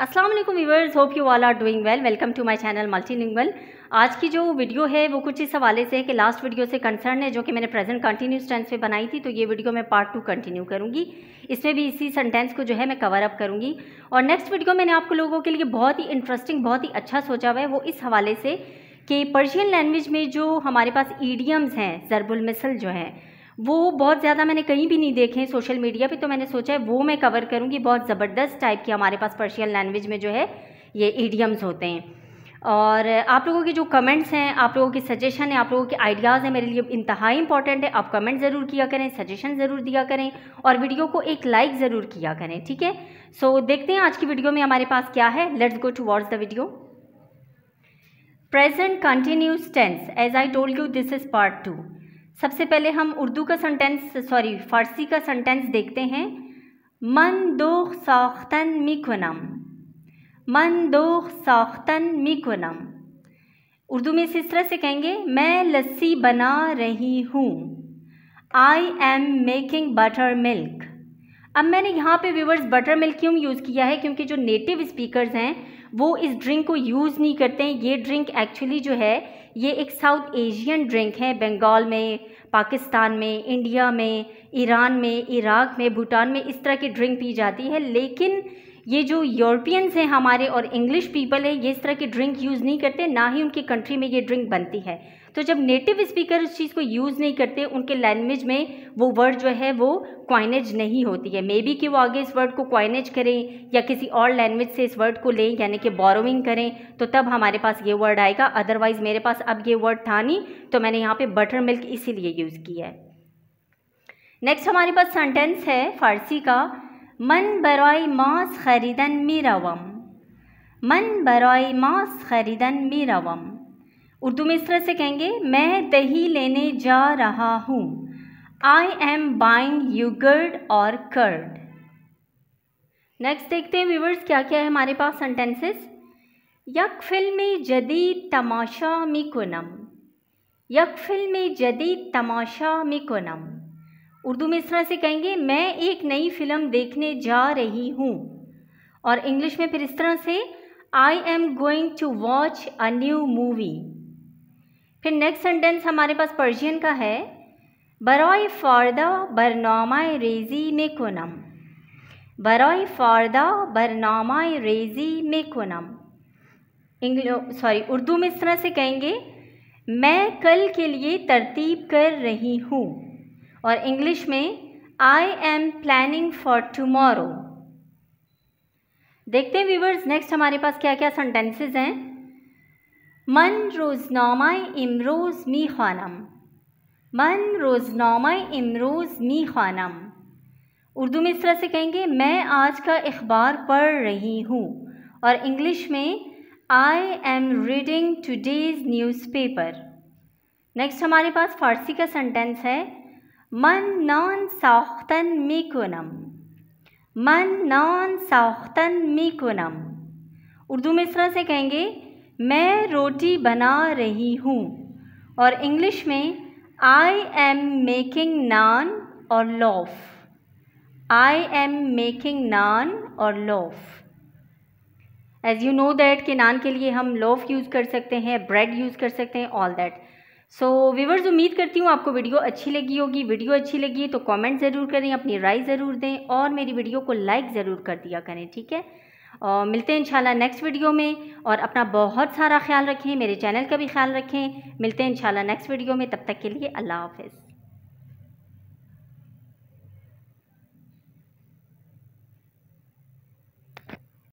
Aslam viewers hope you all are doing well welcome to my channel multilingual आज की जो video है वो कुछ इस हवाले से है कि लास्ट वीडियो से कंसर्न है जो कि मैंने प्रेजेंट कंटिन्यूस टेंस पे बनाई थी तो ये वीडियो मैं पार्ट टू कंटिन्यू करूँगी इसमें भी इसी सेंटेंस को जो है मैं कवर अप करूँगी और नेक्स्ट वीडियो मैंने आपको लोगों के लिए बहुत ही इंटरेस्टिंग बहुत ही अच्छा सोचा हुआ है वो इस हवाले से कि पर्शियन लैंग्वेज में जो हमारे पास ईडियम्स हैं जरबुलमिसल जो हैं वो बहुत ज़्यादा मैंने कहीं भी नहीं देखे सोशल मीडिया पे तो मैंने सोचा है वो मैं कवर करूँगी बहुत ज़बरदस्त टाइप की हमारे पास पर्शियन लैंग्वेज में जो है ये ईडियम्स होते हैं और आप लोगों के जो कमेंट्स हैं आप लोगों के सजेशन हैं आप लोगों के आइडियाज़ हैं मेरे लिए इंतहा इंपॉर्टेंट है आप कमेंट ज़रूर किया करें सजेशन ज़रूर दिया करें और वीडियो को एक लाइक ज़रूर किया करें ठीक है सो देखते हैं आज की वीडियो में हमारे पास क्या है let's go towards the video present continuous tense as I told you this is part two सबसे पहले हम उर्दू का सेंटेंस सॉरी फ़ारसी का सेंटेंस देखते हैं मन दो साख्तन मिकनम मन दो साख्तन मिकनम उर्दू में इस तरह से कहेंगे मैं लस्सी बना रही हूँ I am making buttermilk अब मैंने यहाँ पे व्यूवर्स बटर मिल्क क्यों यूज़ किया है क्योंकि जो नेटिव स्पीकर्स हैं वो इस ड्रिंक को यूज़ नहीं करते हैं ये ड्रिंक एक्चुअली जो है ये एक साउथ एशियन ड्रिंक है बंगाल में पाकिस्तान में इंडिया में ईरान में इराक़ में भूटान में इस तरह की ड्रिंक पी जाती है लेकिन ये जो यूरोपियंस हैं हमारे और इंग्लिश पीपल हैं ये इस तरह के ड्रिंक यूज़ नहीं करते ना ही उनकी कंट्री में ये ड्रिंक बनती है तो जब नेटिव स्पीकर उस चीज़ को यूज़ नहीं करते उनके लैंग्वेज में वो वर्ड जो है वो क्वाइनेज नहीं होती है मे बी कि वो आगे इस वर्ड को क्वाइनेज करें या किसी और लैंग्वेज से इस वर्ड को लें यानी कि बोरोइंग करें तो तब हमारे पास ये वर्ड आएगा अदरवाइज़ मेरे पास अब ये वर्ड था नहीं तो मैंने यहाँ पर बटर मिल्क इसीलिए यूज़ किया है नेक्स्ट हमारे पास सेंटेंस है फारसी का من برای ماس خریدن میروم من برای ماس خریدन میروم उर्दू में इस तरह से कहेंगे मैं दही लेने जा रहा हूँ आई एम बाइंग यूगर्ड और कर्ड नेक्स्ट देखते हैं व्यूवर्स क्या क्या है हमारे पास सेंटेंसेस यक फिल्म जदीद तमाशा मिकुनम यक फिल्म जदीद तमाशा मिकुनम उर्दू में इस तरह से कहेंगे मैं एक नई फिल्म देखने जा रही हूँ और इंग्लिश में फिर इस तरह से I am going to watch a new movie फिर नेक्स्ट सेंटेंस हमारे पास पर्शियन का है बरॉय फारदा बरनामा रेजी में कोनम बरॉय फारदा बरनामा रेजी में कोनम सॉरी उर्दू में इस तरह से कहेंगे मैं कल के लिए तरतीब कर रही हूँ और इंग्लिश में I am planning for tomorrow देखते हैं व्यूवर्स नेक्स्ट हमारे पास क्या क्या सेंटेंसेज हैं मन रोजनामा इमरोज़ मी खानम मन रोजनामा इमरोज़ मी खानम उर्दू में इस तरह से कहेंगे मैं आज का अखबार पढ़ रही हूँ और इंग्लिश में I am reading today's paper next हमारे पास फ़ारसी का सेंटेंस है मन्नान साख्तन मन नान साख्तन मिकुनम उर्दू में इस तरह से कहेंगे मैं रोटी बना रही हूँ और इंग्लिश में आई एम मेकिंग नान और loaf I am making naan और loaf as you know that कि नान के लिए हम लॉफ यूज़ कर सकते हैं ब्रेड यूज़ कर सकते हैं all that so so, viewers उम्मीद करती हूँ आपको वीडियो अच्छी लगी होगी वीडियो अच्छी लगी तो कमेंट ज़रूर करें अपनी राय ज़रूर दें और मेरी वीडियो को लाइक ज़रूर कर दिया करें ठीक है और मिलते हैं इंशाल्लाह नेक्स्ट वीडियो में और अपना बहुत सारा ख्याल रखें मेरे चैनल का भी ख्याल रखें मिलते हैं इंशाल्लाह नेक्स्ट वीडियो में तब तक के लिए अल्लाह हाफिज़